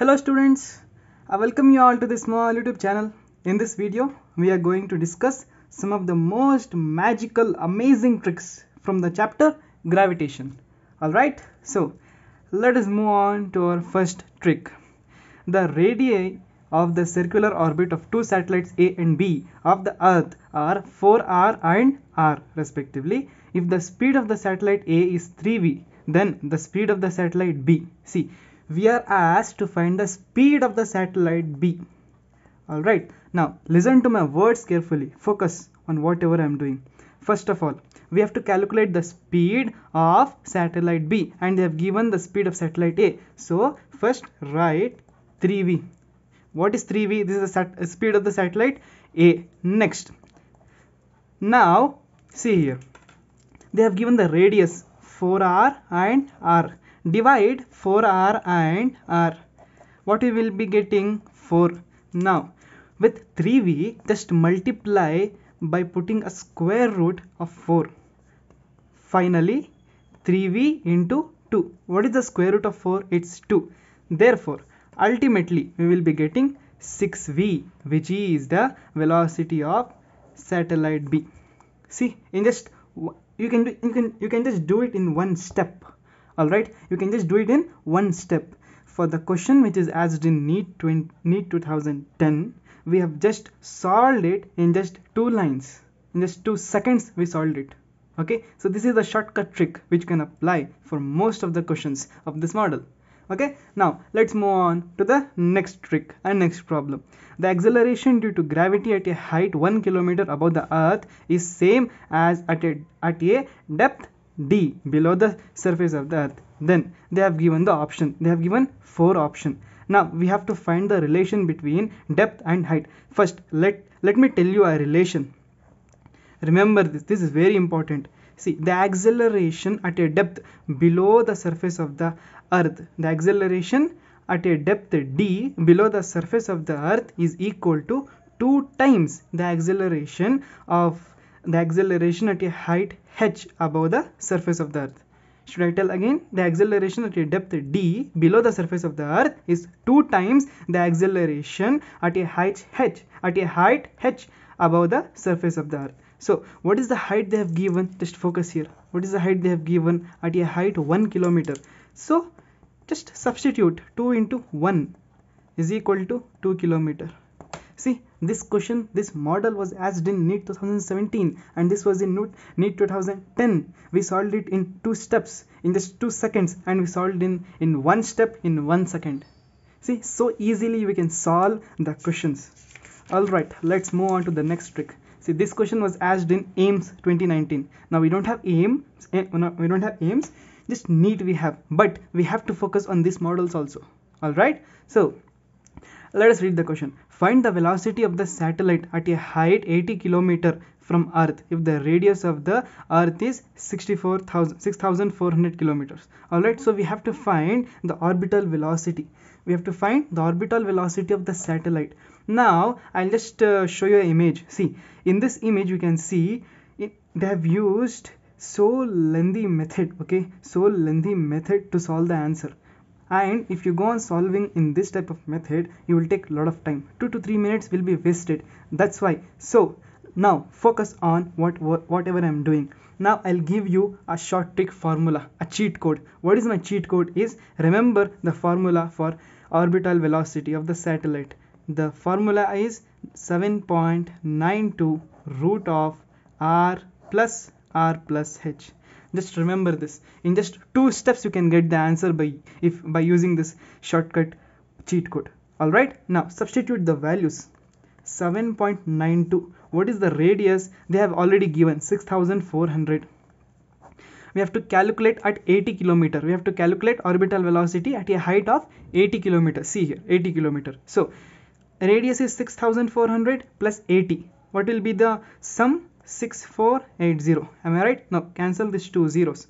Hello students, I welcome you all to this small YouTube channel. In this video, we are going to discuss some of the most magical amazing tricks from the chapter gravitation. Alright, so let us move on to our first trick. The radii of the circular orbit of two satellites A and B of the Earth are 4r and r respectively. If the speed of the satellite A is 3v, then the speed of the satellite B. See, we are asked to find the speed of the satellite B. Alright, now listen to my words carefully. Focus on whatever I am doing. First of all, we have to calculate the speed of satellite B and they have given the speed of satellite A. So, first write 3V. What is 3V? This is the speed of the satellite A. Next. Now, see here. They have given the radius 4R and R divide 4r and r what we will be getting 4 now with 3v just multiply by putting a square root of 4 finally 3v into 2 what is the square root of 4 it's 2 therefore ultimately we will be getting 6v which is the velocity of satellite b see in just you can do, you can you can just do it in one step Alright, you can just do it in one step. For the question which is asked in NEET, 20, 2010, we have just solved it in just two lines. In just two seconds, we solved it. Okay, so this is the shortcut trick which can apply for most of the questions of this model okay now let's move on to the next trick and next problem the acceleration due to gravity at a height 1 kilometer above the earth is same as at a, at a depth D below the surface of the earth then they have given the option they have given four option now we have to find the relation between depth and height first let let me tell you a relation remember this this is very important see the acceleration at a depth below the surface of the earth the acceleration at a depth d below the surface of the earth is equal to 2 times the acceleration of the acceleration at a height h above the surface of the earth. Should I tell again? The acceleration at a depth d below the surface of the earth is 2 times the acceleration at a height h at a height h above the surface of the earth. So what is the height they have given? Just focus here. What is the height they have given at a height 1 kilometer? So just substitute 2 into 1 is equal to 2 kilometer. See, this question, this model was asked in NEET 2017 and this was in NEET 2010. We solved it in two steps, in just two seconds and we solved in, in one step in one second. See, so easily we can solve the questions. Alright, let's move on to the next trick. See, this question was asked in AIMS 2019. Now, we don't have AIMS, eh, we don't have AIMS, just NEET we have, but we have to focus on these models also. Alright, so let us read the question. Find the velocity of the satellite at a height 80 km from Earth if the radius of the Earth is 6400 kilometers. Alright, so we have to find the orbital velocity. We have to find the orbital velocity of the satellite. Now, I'll just uh, show you an image. See, in this image you can see it, they have used so lengthy method okay so lengthy method to solve the answer and if you go on solving in this type of method you will take a lot of time 2 to 3 minutes will be wasted that's why so now focus on what, what whatever i'm doing now i'll give you a short trick formula a cheat code what is my cheat code is remember the formula for orbital velocity of the satellite the formula is 7.92 root of r plus r plus h just remember this in just two steps you can get the answer by if by using this shortcut cheat code all right now substitute the values 7.92 what is the radius they have already given 6400 we have to calculate at 80 kilometer we have to calculate orbital velocity at a height of 80 kilometer see here 80 kilometer so radius is 6400 plus 80 what will be the sum 6480 am I right now cancel these two zeros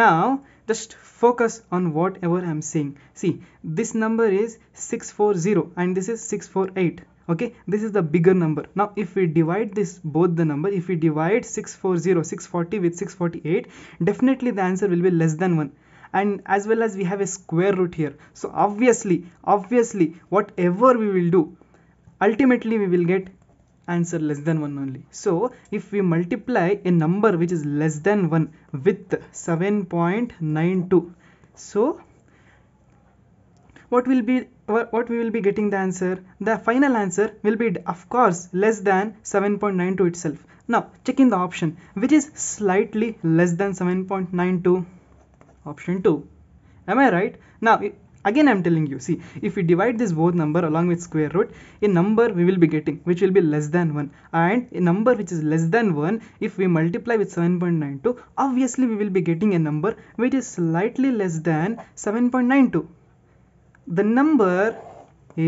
now just focus on whatever I'm saying see this number is 640 and this is 648 okay this is the bigger number now if we divide this both the number if we divide 640 640 with 648 definitely the answer will be less than 1 and as well as we have a square root here so obviously obviously whatever we will do ultimately we will get answer less than 1 only. So if we multiply a number which is less than 1 with 7.92 so what will be what we will be getting the answer the final answer will be of course less than 7.92 itself now check in the option which is slightly less than 7.92 option 2 am I right now again i'm telling you see if we divide this both number along with square root a number we will be getting which will be less than 1 and a number which is less than 1 if we multiply with 7.92 obviously we will be getting a number which is slightly less than 7.92 the number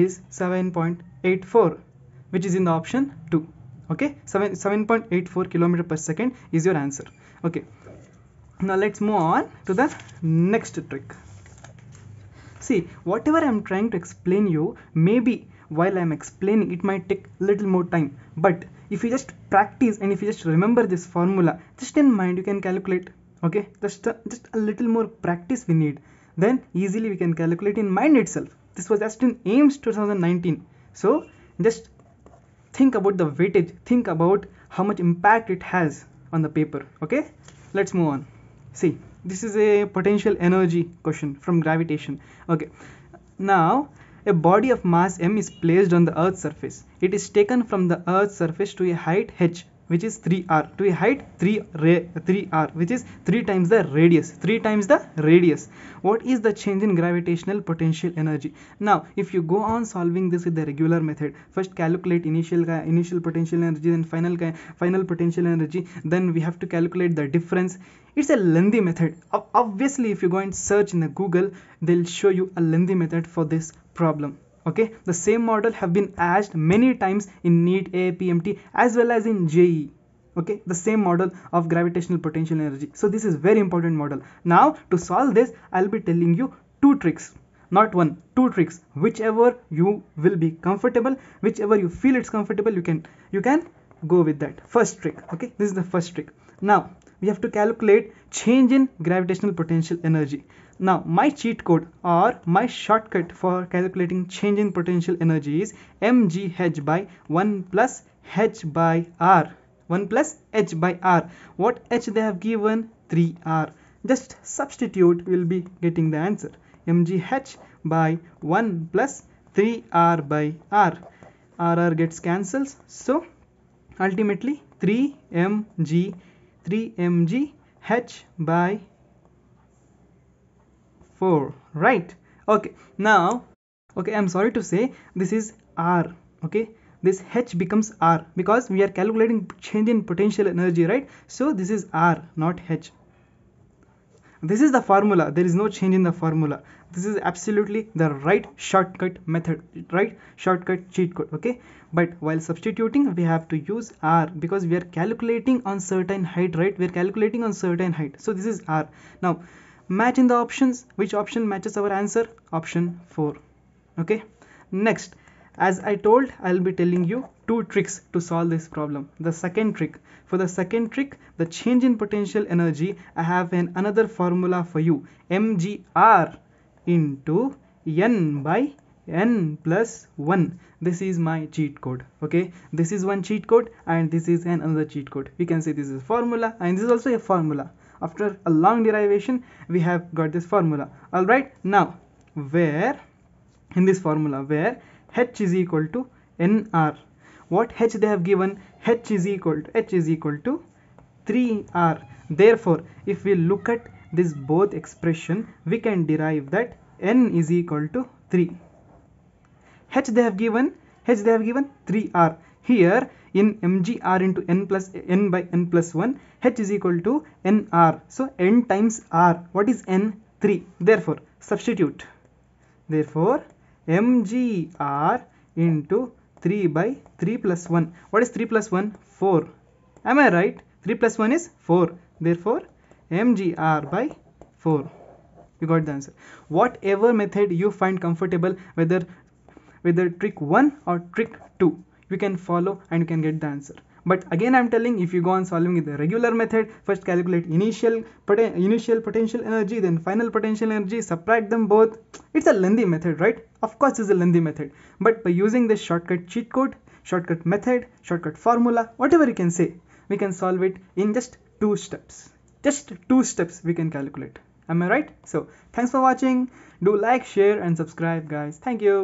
is 7.84 which is in the option 2 okay 7 7.84 kilometer per second is your answer okay now let's move on to the next trick See, whatever I'm trying to explain you, maybe while I'm explaining it might take little more time. But if you just practice and if you just remember this formula, just in mind you can calculate. Okay, just a, just a little more practice we need. Then easily we can calculate in mind itself. This was just in AIMS 2019. So just think about the weightage, think about how much impact it has on the paper. Okay, let's move on. See this is a potential energy question from gravitation okay now a body of mass m is placed on the earth's surface it is taken from the earth's surface to a height h which is 3r to a height 3 3r which is 3 times the radius 3 times the radius what is the change in gravitational potential energy now if you go on solving this with the regular method first calculate initial initial potential energy then final final potential energy then we have to calculate the difference it's a lengthy method obviously if you go and search in the google they'll show you a lengthy method for this problem okay the same model have been asked many times in NEET aapmt as well as in je okay the same model of gravitational potential energy so this is very important model now to solve this i'll be telling you two tricks not one two tricks whichever you will be comfortable whichever you feel it's comfortable you can you can go with that first trick okay this is the first trick now we have to calculate change in gravitational potential energy. Now my cheat code or my shortcut for calculating change in potential energy is mgh by 1 plus h by r. 1 plus h by r. What h they have given? 3r. Just substitute we will be getting the answer. mgh by 1 plus 3r by r. rr gets cancels. So ultimately 3 mgh 3 mg h by 4 right okay now okay i'm sorry to say this is r okay this h becomes r because we are calculating change in potential energy right so this is r not h this is the formula. There is no change in the formula. This is absolutely the right shortcut method, right shortcut cheat code. Okay. But while substituting, we have to use R because we are calculating on certain height, right? We are calculating on certain height. So this is R. Now match in the options. Which option matches our answer? Option 4. Okay. Next, as I told, I'll be telling you two tricks to solve this problem. The second trick. For the second trick, the change in potential energy, I have an another formula for you. MGR into N by N plus 1. This is my cheat code. Okay. This is one cheat code and this is another cheat code. We can say this is a formula and this is also a formula. After a long derivation, we have got this formula. Alright. Now, where in this formula where h is equal to nr what h they have given h is equal to h is equal to 3r therefore if we look at this both expression we can derive that n is equal to 3 h they have given h they have given 3r here in mgr into n plus n by n plus 1 h is equal to nr so n times r what is n 3 therefore substitute therefore mgr into 3 by 3 plus 1. What is 3 plus 1? 4. Am I right? 3 plus 1 is 4. Therefore, mgr by 4. You got the answer. Whatever method you find comfortable, whether whether trick 1 or trick 2, you can follow and you can get the answer. But again, I'm telling if you go on solving with the regular method, first calculate initial poten initial potential energy, then final potential energy, subtract them both. It's a lengthy method, right? Of course, it's a lengthy method. But by using this shortcut cheat code, shortcut method, shortcut formula, whatever you can say, we can solve it in just two steps. Just two steps we can calculate. Am I right? So, thanks for watching. Do like, share, and subscribe, guys. Thank you.